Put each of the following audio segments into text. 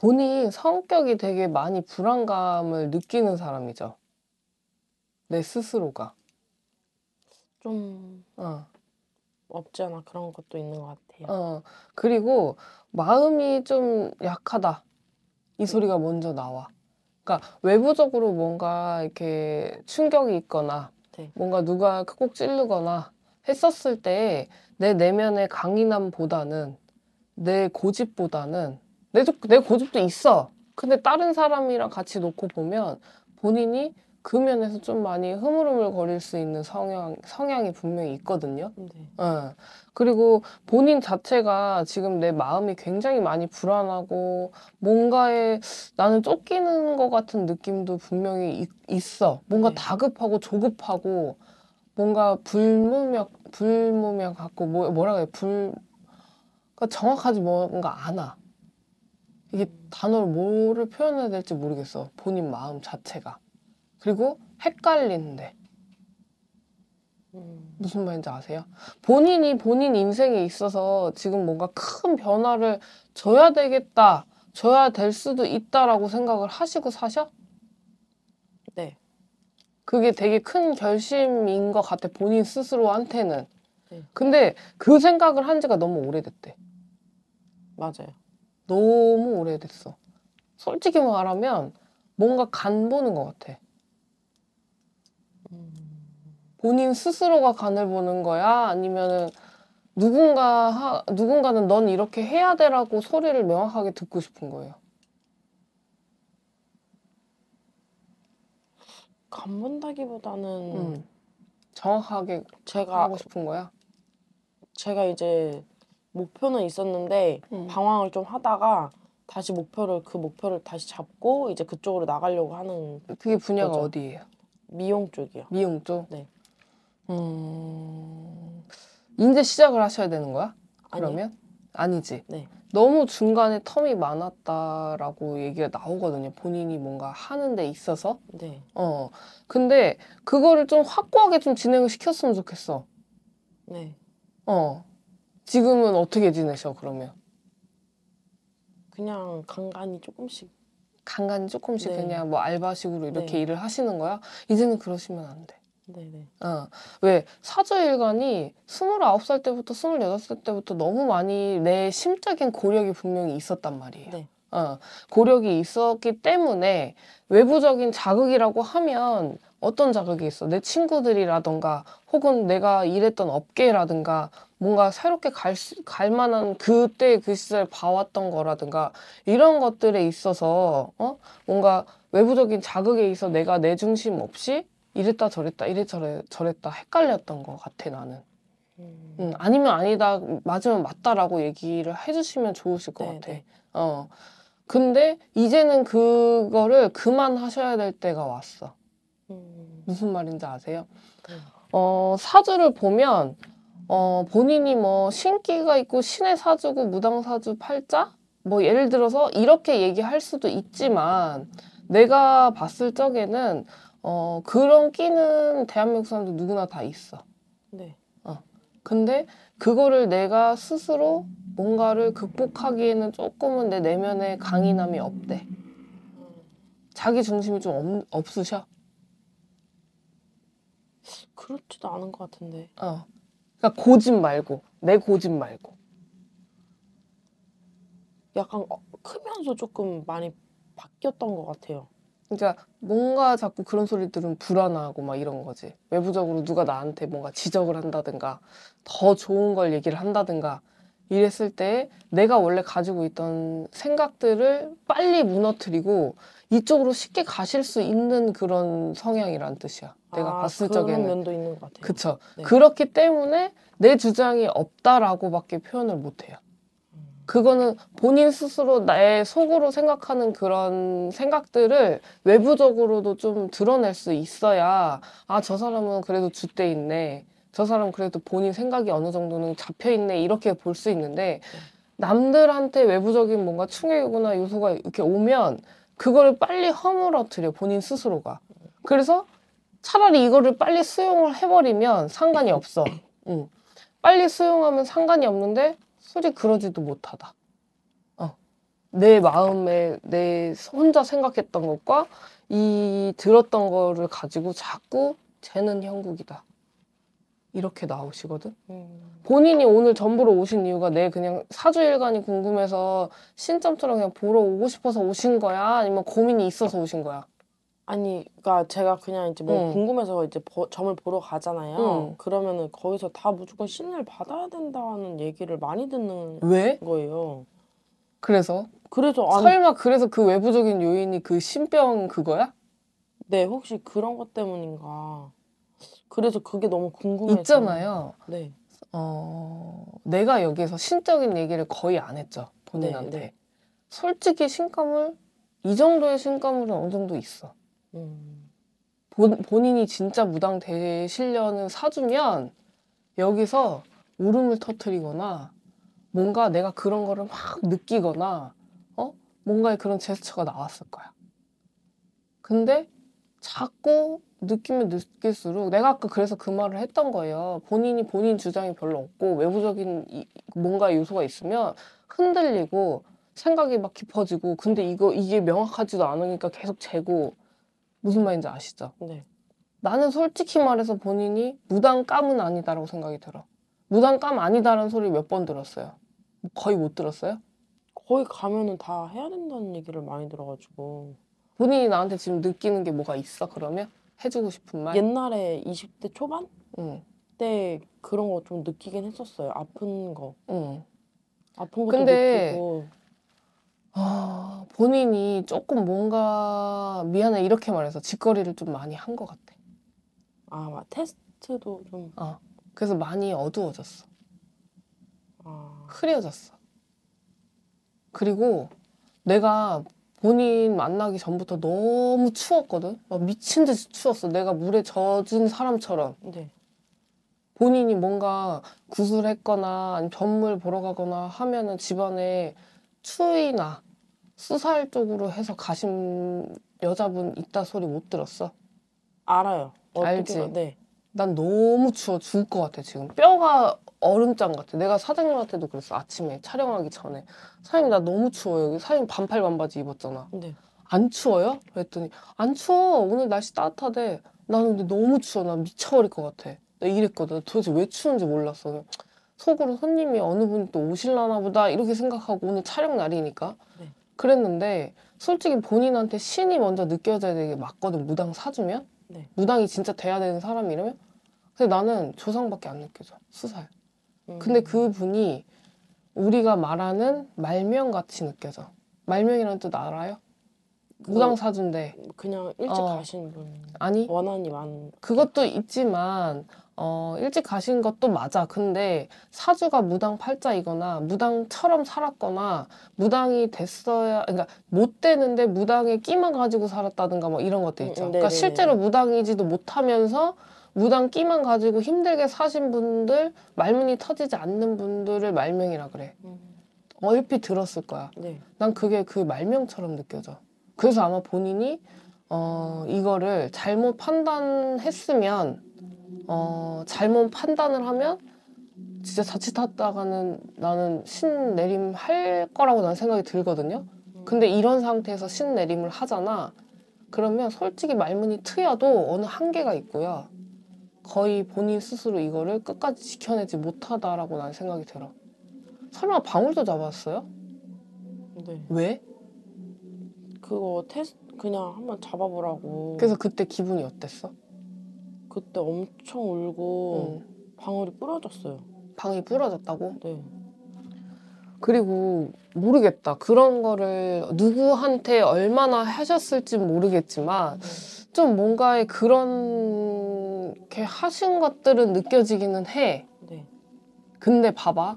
본인 성격이 되게 많이 불안감을 느끼는 사람이죠. 내 스스로가. 좀 어. 없지 않아 그런 것도 있는 것 같아요. 어. 그리고 마음이 좀 약하다. 이 네. 소리가 먼저 나와. 그러니까 외부적으로 뭔가 이렇게 충격이 있거나 네. 뭔가 누가 콕 찌르거나 했었을 때 내 내면의 강인함보다는 내 고집보다는 내, 내 고집도 있어. 근데 다른 사람이랑 같이 놓고 보면 본인이 그 면에서 좀 많이 흐물흐물 거릴 수 있는 성향, 성향이 분명히 있거든요. 네. 어. 그리고 본인 자체가 지금 내 마음이 굉장히 많이 불안하고 뭔가에 나는 쫓기는 것 같은 느낌도 분명히 있, 있어. 뭔가 네. 다급하고 조급하고 뭔가 불무명, 불무명 같고 뭐, 뭐라 그래, 불, 그러니까 정확하지 뭔가 안 와. 이게 단어로 뭐를 표현해야 될지 모르겠어. 본인 마음 자체가. 그리고 헷갈리는데. 무슨 말인지 아세요? 본인이 본인 인생에 있어서 지금 뭔가 큰 변화를 줘야 되겠다, 줘야 될 수도 있다라고 생각을 하시고 사셔? 네. 그게 되게 큰 결심인 것 같아, 본인 스스로한테는. 네. 근데 그 생각을 한 지가 너무 오래됐대. 맞아요. 너무 오래됐어. 솔직히 말하면 뭔가 간 보는 것 같아. 본인 스스로가 간을 보는 거야? 아니면은 누군가 하, 누군가는 넌 이렇게 해야 되라고 소리를 명확하게 듣고 싶은 거예요. 간 본다기보다는 음. 정확하게 제가 하고 싶은 거야. 제가 이제 목표는 있었는데 음. 방황을 좀 하다가 다시 목표를 그 목표를 다시 잡고 이제 그쪽으로 나가려고 하는 그게 분야가 거죠. 어디예요? 미용 쪽이요. 미용 쪽? 네. 음. 이제 시작을 하셔야 되는 거야? 그러면? 아니요. 아니지. 네. 너무 중간에 텀이 많았다라고 얘기가 나오거든요. 본인이 뭔가 하는 데 있어서. 네. 어. 근데 그거를 좀 확고하게 좀 진행을 시켰으면 좋겠어. 네. 어. 지금은 어떻게 지내셔 그러면? 그냥 간간히 조금씩 간간히 조금씩 네. 그냥 뭐 알바식으로 이렇게 네. 일을 하시는 거야? 이제는 그러시면 안 돼. 네네. 어, 왜 사주일간이 스물살 때부터 스물살 때부터 너무 많이 내 심적인 고력이 분명히 있었단 말이에요. 네. 어, 고력이 있었기 때문에 외부적인 자극이라고 하면 어떤 자극이 있어? 내 친구들이라던가 혹은 내가 일했던 업계라든가 뭔가 새롭게 갈, 갈 만한 그때 그 시절 봐왔던 거라든가 이런 것들에 있어서 어? 뭔가 외부적인 자극에 있어 내가 내 중심 없이 이랬다 저랬다 이랬저랬 저랬다 헷갈렸던 것 같아 나는. 음. 음, 아니면 아니다 맞으면 맞다라고 얘기를 해주시면 좋으실 것 네네. 같아. 어. 근데 이제는 그거를 그만하셔야 될 때가 왔어. 음. 무슨 말인지 아세요? 네. 어, 사주를 보면 어, 본인이 뭐 신기가 있고 신의 사주고 무당 사주 팔자 뭐 예를 들어서 이렇게 얘기할 수도 있지만 내가 봤을 적에는 어, 그런 끼는 대한민국 사람들 누구나 다 있어. 네. 어. 근데 그거를 내가 스스로 뭔가를 극복하기에는 조금은 내 내면의 강인함이 없대. 음. 자기 중심이 좀 없, 없으셔. 그렇지도 않은 것 같은데. 어. 그러니까 고집 말고 내 고집 말고. 약간 어, 크면서 조금 많이 바뀌었던 것 같아요. 그러니까 뭔가 자꾸 그런 소리들은 불안하고 막 이런 거지. 외부적으로 누가 나한테 뭔가 지적을 한다든가 더 좋은 걸 얘기를 한다든가 이랬을 때 내가 원래 가지고 있던 생각들을 빨리 무너뜨리고 이쪽으로 쉽게 가실 수 있는 그런 성향이란 뜻이야. 내가 아, 봤을 그런 적에는 면도 있는 것 같아요. 그쵸. 네. 그렇기 때문에 내 주장이 없다라고밖에 표현을 못해요. 그거는 본인 스스로 내 속으로 생각하는 그런 생각들을 외부적으로도 좀 드러낼 수 있어야 아저 사람은 그래도 주대 있네. 저 사람 그래도 본인 생각이 어느 정도는 잡혀 있네 이렇게 볼 수 있는데 네. 남들한테 외부적인 뭔가 충격이거나 요소가 이렇게 오면 그거를 빨리 허물어뜨려 본인 스스로가. 그래서 차라리 이거를 빨리 수용을 해버리면 상관이 없어. 응. 빨리 수용하면 상관이 없는데 솔직 그러지도 못하다. 어. 내 마음에 내 혼자 생각했던 것과 이 들었던 거를 가지고 자꾸 쟤는 형국이다. 이렇게 나오시거든. 음. 본인이 오늘 전부로 오신 이유가 내 그냥 사주일간이 궁금해서 신점처럼 그냥 보러 오고 싶어서 오신 거야? 아니면 고민이 있어서 오신 거야? 아니, 그니까 제가 그냥 이제 뭐 응. 궁금해서 이제 버, 점을 보러 가잖아요. 응. 그러면은 거기서 다 무조건 신을 받아야 된다는 얘기를 많이 듣는 왜? 거예요. 그래서? 그래서 아니, 설마 그래서 그 외부적인 요인이 그 신병 그거야? 네, 혹시 그런 것 때문인가. 그래서 그게 너무 궁금해서 있잖아요. 네. 어, 내가 여기에서 신적인 얘기를 거의 안 했죠 본인한테. 네, 네. 솔직히 신감을 이 정도의 신감은 어느 정도 있어. 본, 본인이 진짜 무당 되실려는 사주면 여기서 울음을 터트리거나 뭔가 내가 그런 거를 막 느끼거나 어 뭔가의 그런 제스처가 나왔을 거야. 근데 자꾸 느끼면 느낄수록 내가 아까 그래서 그 말을 했던 거예요. 본인이 본인 주장이 별로 없고 외부적인 뭔가 요소가 있으면 흔들리고 생각이 막 깊어지고 근데 이거 이게 명확하지도 않으니까 계속 재고 무슨 말인지 아시죠? 네. 나는 솔직히 말해서 본인이 무당감은 아니다라고 생각이 들어. 무당감 아니다라는 소리 몇 번 들었어요. 뭐 거의 못 들었어요? 거의 가면은 다 해야 된다는 얘기를 많이 들어가지고. 본인이 나한테 지금 느끼는 게 뭐가 있어, 그러면? 해주고 싶은 말? 옛날에 20대 초반? 응. 때 그런 거 좀 느끼긴 했었어요. 아픈 거. 응. 아픈 것도 근데 느끼고. 아, 본인이 조금 뭔가 미안해 이렇게 말해서 짓거리를 좀 많이 한 것 같아. 아, 막 테스트도 좀. 어. 그래서 많이 어두워졌어. 아. 흐려졌어. 그리고 내가 본인 만나기 전부터 너무 추웠거든. 막 미친 듯이 추웠어. 내가 물에 젖은 사람처럼. 네. 본인이 뭔가 구슬했거나 아니면 전물 보러 가거나 하면은 집안에 추위나 수사일 쪽으로 해서 가신 여자분 있다 소리 못 들었어? 알아요. 알지? 네. 난 너무 추워 죽을 것 같아 지금 뼈가 얼음장 같아 내가 사장님한테도 그랬어 아침에 촬영하기 전에 사장님 나 너무 추워요 여기 사장님 반팔 반바지 입었잖아 네. 안 추워요? 그랬더니 안 추워 오늘 날씨 따뜻하대 나는 근데 너무 추워 나 미쳐버릴 것 같아 나 이랬거든 도대체 왜 추운지 몰랐어 속으로 손님이 어느 분이 또 오실라나 보다 이렇게 생각하고 오늘 촬영 날이니까 그랬는데 솔직히 본인한테 신이 먼저 느껴져야 되게 맞거든 무당 사주면 네. 무당이 진짜 돼야 되는 사람 이라면 근데 나는 조상밖에 안 느껴져 수살 음. 근데 그분이 우리가 말하는 말명같이 느껴져 말명이란 뜻 알아요? 그 무당 사준데 그냥 일찍 어. 가신 분 아니 원한이 많 그것도 있지만 어, 일찍 가신 것도 맞아. 근데 사주가 무당 팔자이거나 무당처럼 살았거나 무당이 됐어야, 그러니까 못 되는데 무당의 끼만 가지고 살았다든가 뭐 이런 것도 있죠. 음, 그러니까 실제로 무당이지도 못하면서 무당 끼만 가지고 힘들게 사신 분들, 말문이 터지지 않는 분들을 말명이라 그래. 음. 얼핏 들었을 거야. 네. 난 그게 그 말명처럼 느껴져. 그래서 아마 본인이 어, 이거를 잘못 판단했으면 어, 잘못 판단을 하면 진짜 자칫하다가는 나는 신내림 할 거라고 난 생각이 들거든요. 근데 이런 상태에서 신내림을 하잖아. 그러면 솔직히 말문이 트여도 어느 한계가 있고요. 거의 본인 스스로 이거를 끝까지 지켜내지 못하다라고 난 생각이 들어. 설마 방울도 잡았어요? 네. 왜? 그거 테스트 그냥 한번 잡아보라고. 그래서 그때 기분이 어땠어? 그때 엄청 울고 음. 방울이 부러졌어요. 방이 부러졌다고? 네. 그리고 모르겠다. 그런 거를 누구한테 얼마나 하셨을지 모르겠지만 좀 뭔가의 그런 게 하신 것들은 느껴지기는 해. 네. 근데 봐봐.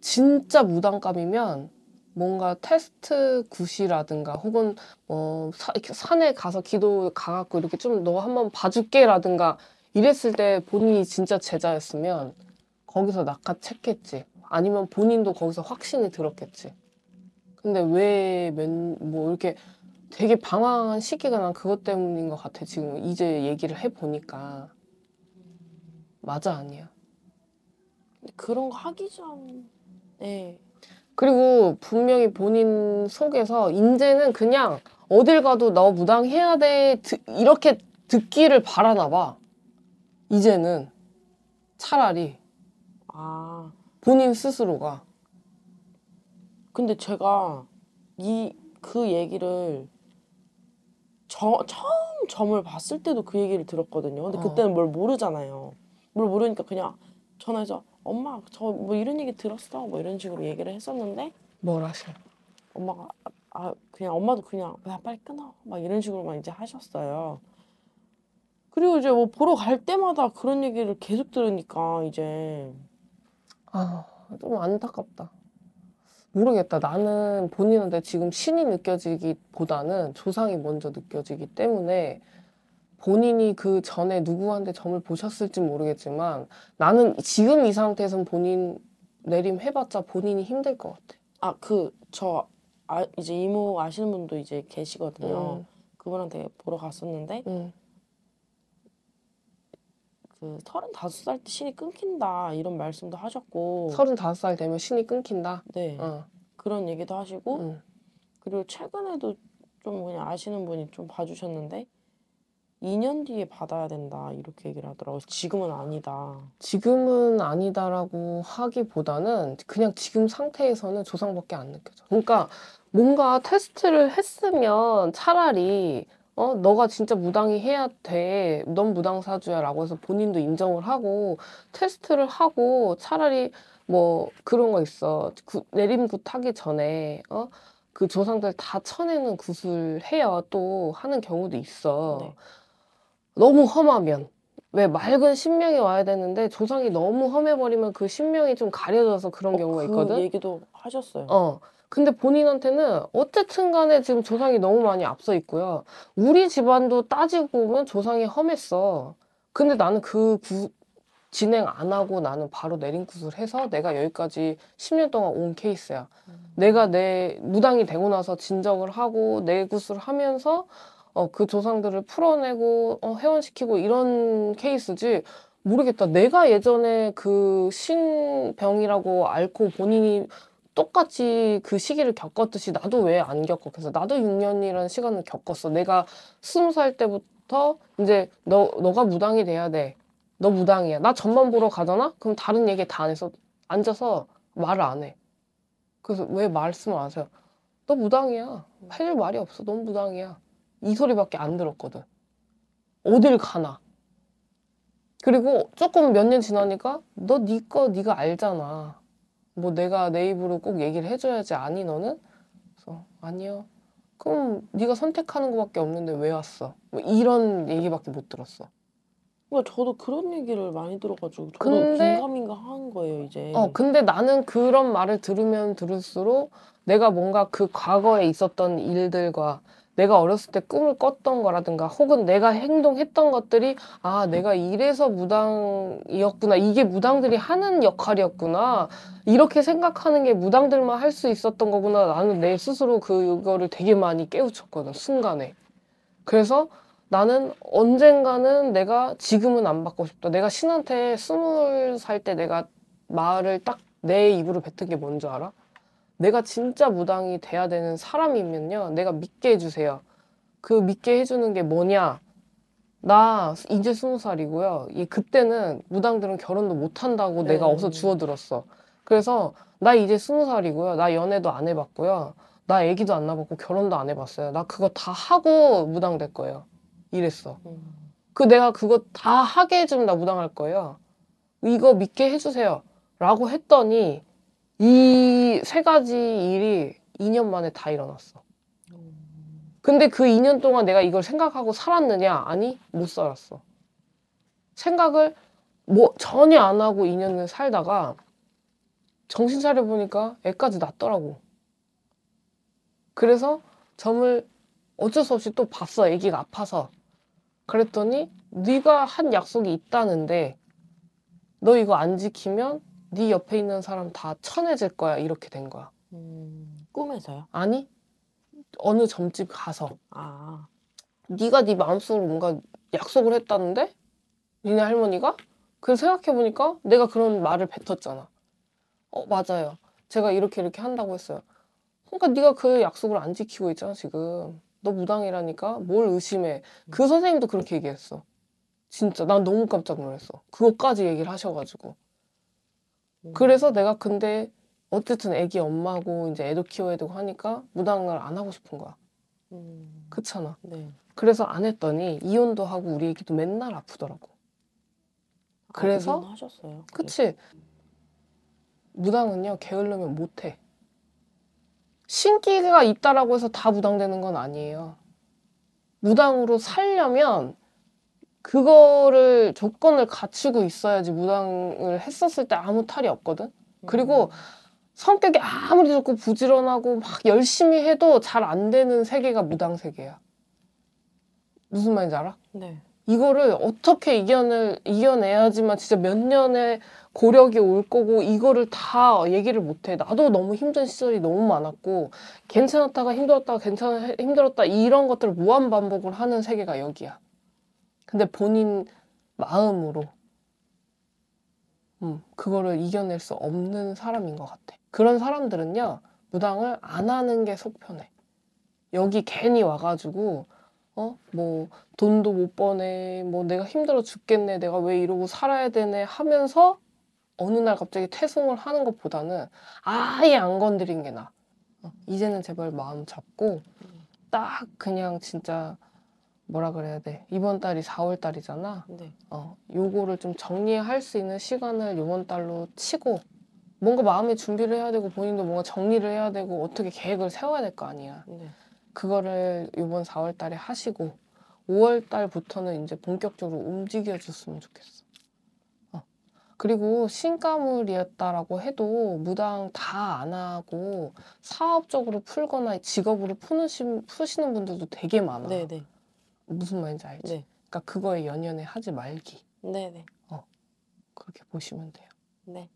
진짜 무당감이면 뭔가 테스트 굿이라든가 혹은 어, 사, 산에 가서 기도 가갖고 이렇게 좀 너 한번 봐줄게라든가 이랬을 때 본인이 진짜 제자였으면 거기서 낚아챘겠지. 아니면 본인도 거기서 확신이 들었겠지. 근데 왜, 맨, 뭐, 이렇게 되게 방황한 시기가 난 그것 때문인 것 같아. 지금 이제 얘기를 해보니까. 맞아, 아니야. 그런 거 하기 전에 그리고 분명히 본인 속에서 인제는 그냥 어딜 가도 너 무당해야 돼 드, 이렇게 듣기를 바라나 봐. 이제는 차라리 아 본인 스스로가 근데 제가 이 그 얘기를 저, 처음 점을 봤을 때도 그 얘기를 들었거든요. 근데 어. 그때는 뭘 모르잖아요. 뭘 모르니까 그냥 전화해서 엄마 저 뭐 이런 얘기 들었어 뭐 이런 식으로 얘기를 했었는데 뭘 하셔? 엄마가 아, 아, 그냥 엄마도 그냥 야 빨리 끊어 막 이런 식으로만 이제 하셨어요. 그리고 이제 뭐 보러 갈 때마다 그런 얘기를 계속 들으니까 이제 아, 좀 안타깝다. 모르겠다. 나는 본인한테 지금 신이 느껴지기보다는 조상이 먼저 느껴지기 때문에 본인이 그 전에 누구한테 점을 보셨을지 모르겠지만 나는 지금 이 상태에선 본인 내림 해봤자 본인이 힘들 것 같아. 아, 그, 저, 아, 이제 이모 아시는 분도 이제 계시거든요. 음. 그분한테 보러 갔었는데, 음. 그, 35살 때 신이 끊긴다, 이런 말씀도 하셨고. 35살 되면 신이 끊긴다? 네. 어. 그런 얘기도 하시고, 음. 그리고 최근에도 좀 그냥 아시는 분이 좀 봐주셨는데, 2년 뒤에 받아야 된다 이렇게 얘기를 하더라고요. 지금은 아니다. 지금은 아니다라고 하기보다는 그냥 지금 상태에서는 조상밖에 안 느껴져. 그러니까 뭔가 테스트를 했으면 차라리 어 너가 진짜 무당이 해야 돼. 넌 무당 사주야라고 해서 본인도 인정을 하고 테스트를 하고 차라리 뭐 그런 거 있어. 구, 내림굿 하기 전에 어. 그 조상들 다 쳐내는 구슬 해야 또 하는 경우도 있어. 네. 너무 험하면 왜 맑은 신명이 와야 되는데 조상이 너무 험해버리면 그 신명이 좀 가려져서 그런 어, 경우가 그 있거든. 얘기도 하셨어요. 어. 근데 본인한테는 어쨌든 간에 지금 조상이 너무 많이 앞서 있고요. 우리 집안도 따지고 보면 조상이 험했어. 근데 나는 그 구, 진행 안 하고 나는 바로 내린굿을 해서 내가 여기까지 10년 동안 온 케이스야. 음. 내가 내 무당이 되고 나서 진정을 하고 내굿을 하면서 어, 그 조상들을 풀어내고 어, 회원시키고 이런 케이스지 모르겠다. 내가 예전에 그 신병이라고 앓고 본인이 똑같이 그 시기를 겪었듯이 나도 왜 안 겪어? 그래서 나도 6년이라는 시간을 겪었어. 내가 스무 살 때부터 이제 너 너가 무당이 돼야 돼. 너 무당이야. 나 전만 보러 가잖아. 그럼 다른 얘기 다 안 해서 앉아서 말을 안 해. 그래서 왜 말씀을 안 하세요? 너 무당이야. 할 말이 없어. 넌 무당이야. 이 소리밖에 안 들었거든. 어딜 가나. 그리고 조금 몇 년 지나니까 너 니꺼 네 네가 알잖아. 뭐 내가 내 입으로 꼭 얘기를 해줘야지 아니 너는? 그래서 아니요. 그럼 네가 선택하는 거밖에 없는데 왜 왔어? 뭐 이런 얘기밖에 못 들었어. 그러니까 저도 그런 얘기를 많이 들어가지고 저도 근데, 긴가민가 한 거예요 이제. 어 근데 나는 그런 말을 들으면 들을수록 내가 뭔가 그 과거에 있었던 일들과 내가 어렸을 때 꿈을 꿨던 거라든가 혹은 내가 행동했던 것들이 아 내가 이래서 무당이었구나 이게 무당들이 하는 역할이었구나 이렇게 생각하는 게 무당들만 할 수 있었던 거구나 나는 내 스스로 그거를 되게 많이 깨우쳤거든 순간에 그래서 나는 언젠가는 내가 지금은 안 받고 싶다 내가 신한테 스물 살 때 내가 말을 딱 내 입으로 뱉은 게 뭔지 알아? 내가 진짜 무당이 돼야 되는 사람이면요. 내가 믿게 해주세요. 그 믿게 해주는 게 뭐냐? 나 이제 스무 살이고요. 이 그때는 무당들은 결혼도 못 한다고 네. 내가 어서 주워들었어. 그래서 나 이제 스무 살이고요. 나 연애도 안 해봤고요. 나 애기도 안 낳았고 결혼도 안 해봤어요. 나 그거 다 하고 무당 될 거예요. 이랬어. 음. 그 내가 그거 다 하게 해주면 나 무당할 거예요. 이거 믿게 해주세요. 라고 했더니 이세 가지 일이 2년 만에 다 일어났어. 근데 그 2년 동안 내가 이걸 생각하고 살았느냐? 아니, 못 살았어. 생각을 뭐 전혀 안 하고 2년을 살다가 정신 차려보니까 애까지 낳더라고. 그래서 점을 어쩔 수 없이 또 봤어. 애기가 아파서. 그랬더니 네가 한 약속이 있다는데 너 이거 안 지키면 네 옆에 있는 사람 다 천해질 거야 이렇게 된 거야. 음, 꿈에서요? 아니 어느 점집 가서 아. 네가 네 마음속으로 뭔가 약속을 했다는데 니네 할머니가 그걸 생각해 보니까 내가 그런 말을 뱉었잖아. 어 맞아요. 제가 이렇게 이렇게 한다고 했어요. 그러니까 네가 그 약속을 안 지키고 있잖아 지금. 너 무당이라니까 뭘 의심해. 음. 그 선생님도 그렇게 얘기했어. 진짜 난 너무 깜짝 놀랐어. 그것까지 얘기를 하셔가지고. 음. 그래서 내가 근데 어쨌든 애기 엄마고 이제 애도 키워야 되고 하니까 무당을 안 하고 싶은 거야. 음. 그렇잖아. 네. 그래서 안 했더니 이혼도 하고 우리 애기도 맨날 아프더라고. 아, 그래서 하셨어요. 그치. 무당은요 게을르면 못해. 신기가 있다라고 해서 다 무당되는 건 아니에요. 무당으로 살려면 그거를 조건을 갖추고 있어야지 무당을 했었을 때 아무 탈이 없거든. 그리고 음. 성격이 아무리 좋고 부지런하고 막 열심히 해도 잘 안 되는 세계가 무당 세계야. 무슨 말인지 알아? 네. 이거를 어떻게 이겨낼, 이겨내야지만 진짜 몇 년의 고력이 올 거고 이거를 다 얘기를 못해. 나도 너무 힘든 시절이 너무 많았고 괜찮았다가 힘들었다가 괜찮 힘들었다 이런 것들을 무한 반복을 하는 세계가 여기야. 근데 본인 마음으로 음, 그거를 이겨낼 수 없는 사람인 것 같아. 그런 사람들은요, 무당을 안 하는 게 속편해. 여기 괜히 와가지고, 어, 뭐, 돈도 못 버네, 뭐, 내가 힘들어 죽겠네, 내가 왜 이러고 살아야 되네 하면서 어느 날 갑자기 퇴송을 하는 것보다는 아예 안 건드린 게나 어, 이제는 제발 마음 잡고, 딱 그냥 진짜 뭐라 그래야 돼? 이번 달이 4월 달이잖아. 네. 어, 요거를 좀 정리할 수 있는 시간을 요번 달로 치고 뭔가 마음의 준비를 해야 되고 본인도 뭔가 정리를 해야 되고 어떻게 계획을 세워야 될 거 아니야. 네. 그거를 요번 4월 달에 하시고 5월 달부터는 이제 본격적으로 움직여 줬으면 좋겠어. 어. 그리고 신가물이었다라고 해도 무당 다 안 하고 사업적으로 풀거나 직업으로 푸는, 푸시는 분들도 되게 많아. 네네. 네. 무슨 말인지 알지? 네. 그러니까 그거에 연연해 하지 말기. 네네. 네. 어 그렇게 보시면 돼요. 네.